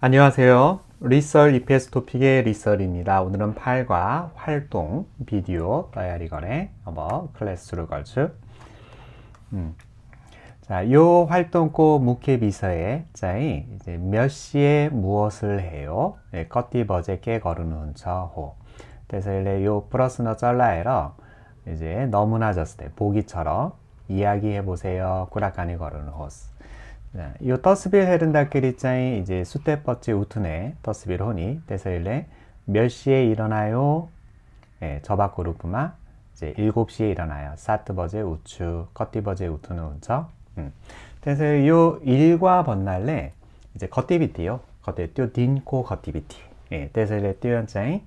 안녕하세요. 리썰 EPS 토픽의 리썰입니다. 오늘은 8과 활동, 비디오, 다이어리 거래, 어 클래스루 걸츠. 음. 자, 요 활동고 무케 비서의 자이 이제 몇 시에 무엇을 해요? 예, 껏디 버제께 거르는 저호. 그래레요 플러스너 쩔라에러 이제 너무나 졌을 때 보기처럼 이야기해 보세요. 꾸락간이 거르는 호스. 이 네, 떠스빌 헤른다 끼리자이 이제 수테버치 우투네 떠스빌 호니 데서일레 몇 시에 일어나요? 예, 네, 저바코루프마 이제 일곱 시에 일어나요. 사트버제 우추 커티버제 우투는 운처 음. 그래서 요 일과 번날래 이제 커티비티요 커티 에뛰 딘코 커티비티 예, 데서일레 뛰어짜이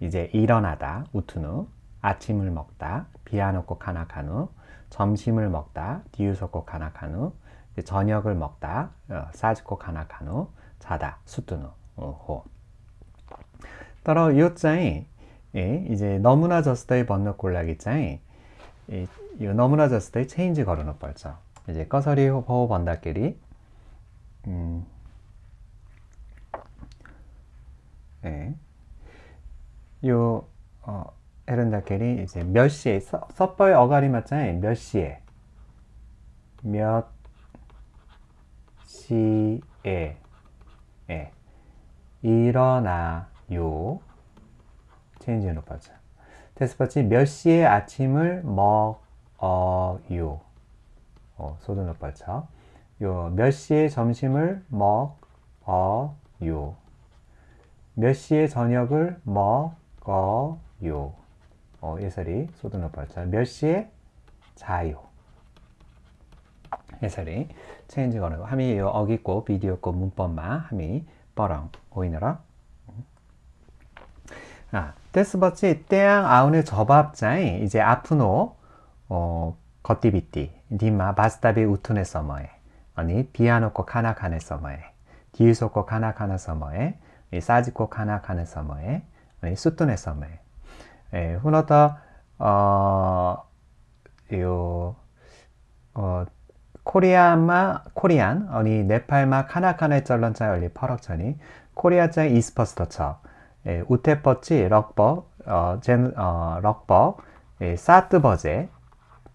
이제 일어나다 우투누 아침을 먹다 비아노코 카나카누 점심을 먹다 디우소코 카나카누 저녁을 먹다 어, 사지코 가나카노 자다 수뚜노 어, 호 따라 요자이 이제 너무나 저스터의 번역 골라기자이 이 너무나 저스터의 체인지 걸어놓 벌죠 이제 꺼서리 호호 번다끼리 음 예. 요 어, 에른다켈이 이제 몇 시에 서, 섣벌 어가리 맞잖아요. 몇 시에 몇 시에 예. 예. 일어나요. 체인지 노파자. 테스파치 몇 시에 아침을 먹어요. 어, 소드 노파자. 요몇 시에 점심을 먹어요. 몇 시에 저녁을 먹어요. 어, 예설이 소드 노파자. 몇 시에 자요. 해설이 체인지 걸어 함이 요 어기고 비디오고 문법마 함이 뻐렁 오이너라 아, 데스버치 떼양 아우네 접합자이 이제 아프노 어 겉디비띠 니마 바스타비 우툰에 서머에 아니 비아노코 카나카네 서머에 기유소코 카나카나 서머에 사지코 카나카네 서머에 수툰에 서머에 에 후너더 어요 어, 어 코리아마 코리안 어니 네팔마 카나카네 쩔런짜 열리 퍼럭천이 코리아짜 이스퍼스터처 예, 우테퍼치 럭버 어, 젠, 어, 럭버 에, 예, 사뜨버제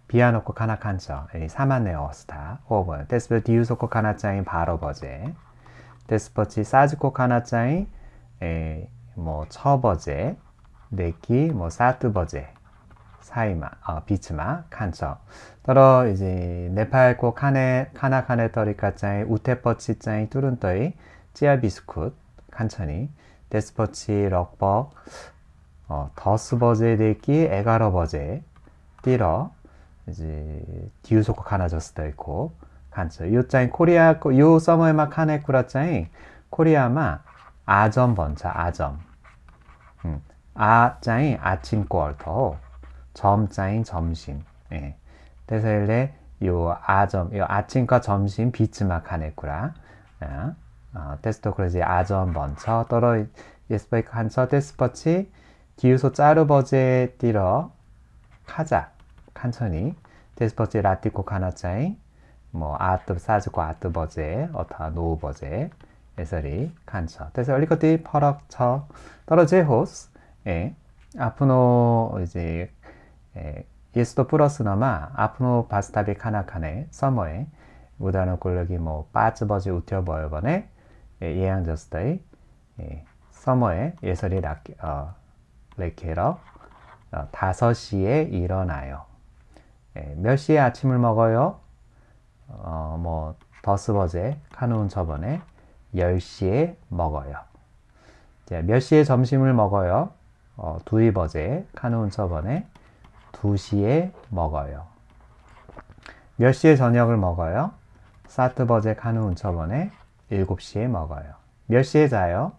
비아노코 카나칸처 예, 사만네 어스타 호븐 데스베 디우소코 카나짜인 바로버제 데스퍼치 사즈코 카나짜인 예, 뭐 처버제 네키 뭐 사뜨버제 사이마, 어, 비츠마, 칸처. 떨어 이제 네팔코 카네 카나 카네터리카짜이 우테퍼치 짜이 뚜른떠이 찌아 비스쿠트 칸천이 데스퍼치 럭버 어, 더스버제 대기 에가러버제 띠러 이제 디우소코 카나저스도 있고 칸처 요 짜이 코리아 요 서머에마 카네 쿠라 짜이 코리아마 아점 번차 아점 음, 아 짜이 아침 꼬얼터 점자인 점심. 예. 대일레요 아점, 요 아침과 점심 비츠마 카네쿠라 예. 어, 아, 어, 테스토 그러지 아점 먼저 떨어 예스베이크 한처 테스퍼치 기우소 짜르버제 띠러 카자 칸천이 테스퍼치 라티코 카나짜인뭐아트사즈코아트 버제 어타 노우 버제 에서리 칸처 그스얼리거티 퍼럭처 떨어제 호스 예 앞으로 이제 イエ도トプロ나마まあア바스バス 카나카네 カネサ우다無골の권력이뭐 빠져버지 우텨버여번에 예양스어요 서머에 예설이 어, 레케러 어, 5시에 일어나요. 에, 예, 몇 시에 아침을 먹어요? 어, 뭐 더스버제 카누운 저번에 열시에 먹어요. 자, 몇 시에 점심을 먹어요? 어, 두이버제 카누운 저번에 2시에 먹어요. 몇 시에 저녁을 먹어요? 사트버젝 한우 운첩원에 7시에 먹어요. 몇 시에 자요?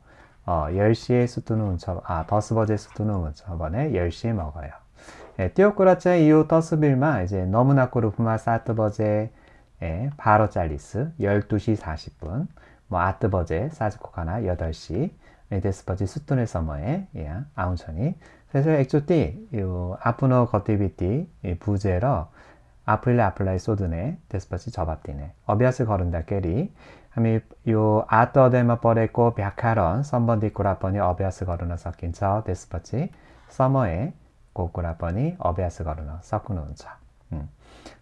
어, 10시에 수투누 운첩, 아, 더스버제 수투누 운첩원에 10시에 먹어요. 예, 띠오꾸라짜 이오 더스빌마, 이제 너무나 꾸르프마 사트버제, 예, 바로 짤리스, 12시 40분, 뭐, 아트버제, 사즈코카나 8시, 에데스버지 예, 수투넬 서머에, 예, 아운천이 그래서 액조띠 아프너 거티비티부제로 아플레 아플라이 소드네 데스파치접밥띠네 어비아스 거른다 깨리 하미 요 아떠데마 버레고 벽하런 썸번디 꾸라뻔이 어비아스 거르나 섞인 저 데스파치 서머에 고꾸라뻔이 어비아스 거르나 섞은 자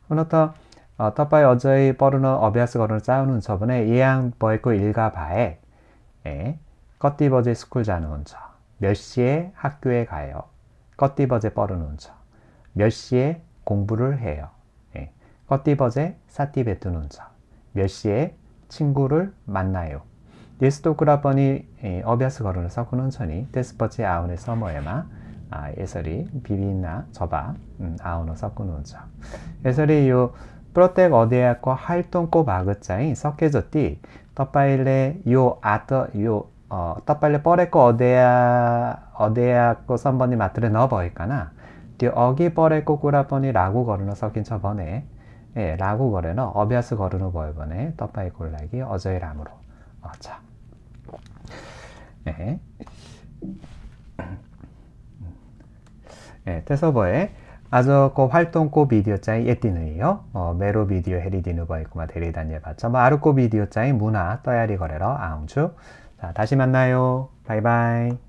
오늘부터 음. 어, 이 어저의 뻘르너 어비아스 거르나 짜우는 저번에 예양 버이고 일가 바에 에 껐띠버지 스쿨 자는 자몇 시에 학교에 가요. 껏디버제 뻘어놓은몇 시에 공부를 해요. 예. 껏디버제 사띠베트놓은몇 시에 친구를 만나요. 예스도 그라버니 어비아스 거론을 서꾸는천이 데스퍼치 아우네 서머에마 아, 예설이 비비나 저바 음, 아우노 서꾸는천 예설이 요 프로텍 어디에과 동고 마그자인 석해저띠 떡바일레 요 아더 요 어, 떡발레 뻐레코 어데야 어데야코 선번이 마트를 넣어버릴까나 뒤 어기 뻐레코 꾸라번니 라고 거르노 섞인 처번에 예, 라고 거르노 어비아스 거르노 이번에 떡발레 골라기 어저의 람으로어 자. 예. 예, 테서버에 아주그 활동코 비디오 짜이 예띠는이요 어, 메로 비디오 헤리디누버 이고마 데리단예 봤죠뭐 아르코 비디오 짜이 문화 떠야리 거래러 아웅주 자, 다시 만나요. 바이바이.